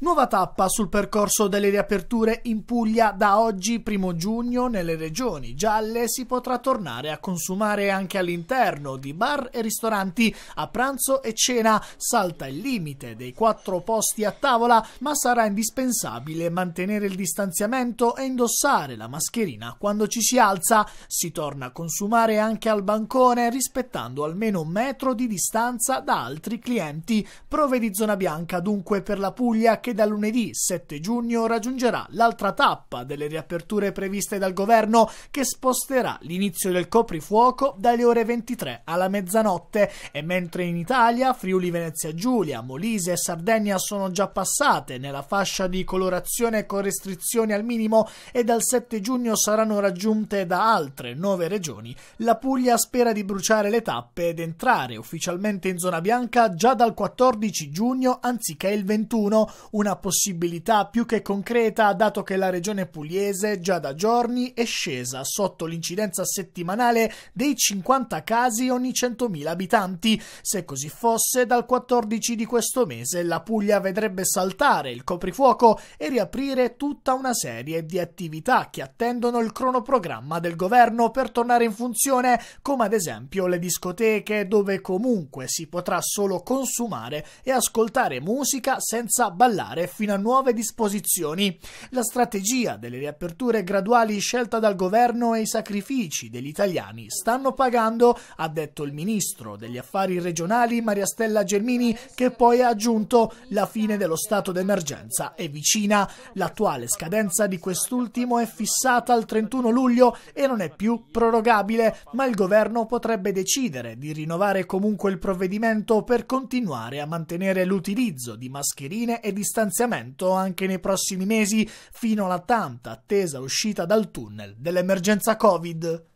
Nuova tappa sul percorso delle riaperture in Puglia da oggi, primo giugno, nelle regioni gialle si potrà tornare a consumare anche all'interno di bar e ristoranti a pranzo e cena. Salta il limite dei quattro posti a tavola, ma sarà indispensabile mantenere il distanziamento e indossare la mascherina quando ci si alza. Si torna a consumare anche al bancone, rispettando almeno un metro di distanza da altri clienti. Prove di zona bianca dunque per la Puglia che che da lunedì 7 giugno raggiungerà l'altra tappa delle riaperture previste dal governo che sposterà l'inizio del coprifuoco dalle ore 23 alla mezzanotte e mentre in Italia Friuli Venezia Giulia, Molise e Sardegna sono già passate nella fascia di colorazione con restrizioni al minimo e dal 7 giugno saranno raggiunte da altre 9 regioni, la Puglia spera di bruciare le tappe ed entrare ufficialmente in zona bianca già dal 14 giugno anziché il 21, una possibilità più che concreta dato che la regione pugliese già da giorni è scesa sotto l'incidenza settimanale dei 50 casi ogni 100.000 abitanti. Se così fosse, dal 14 di questo mese la Puglia vedrebbe saltare il coprifuoco e riaprire tutta una serie di attività che attendono il cronoprogramma del governo per tornare in funzione, come ad esempio le discoteche dove comunque si potrà solo consumare e ascoltare musica senza ballare aumentare fino a nuove disposizioni. La strategia delle riaperture graduali scelta dal governo e i sacrifici degli italiani stanno pagando, ha detto il ministro degli affari regionali Maria Stella Gelmini, che poi ha aggiunto la fine dello stato d'emergenza è vicina. L'attuale scadenza di quest'ultimo è fissata al 31 luglio e non è più prorogabile, ma il governo potrebbe decidere di rinnovare comunque il provvedimento per continuare a mantenere l'utilizzo di mascherine e distanziamento stanziamento anche nei prossimi mesi fino alla tanta attesa uscita dal tunnel dell'emergenza Covid.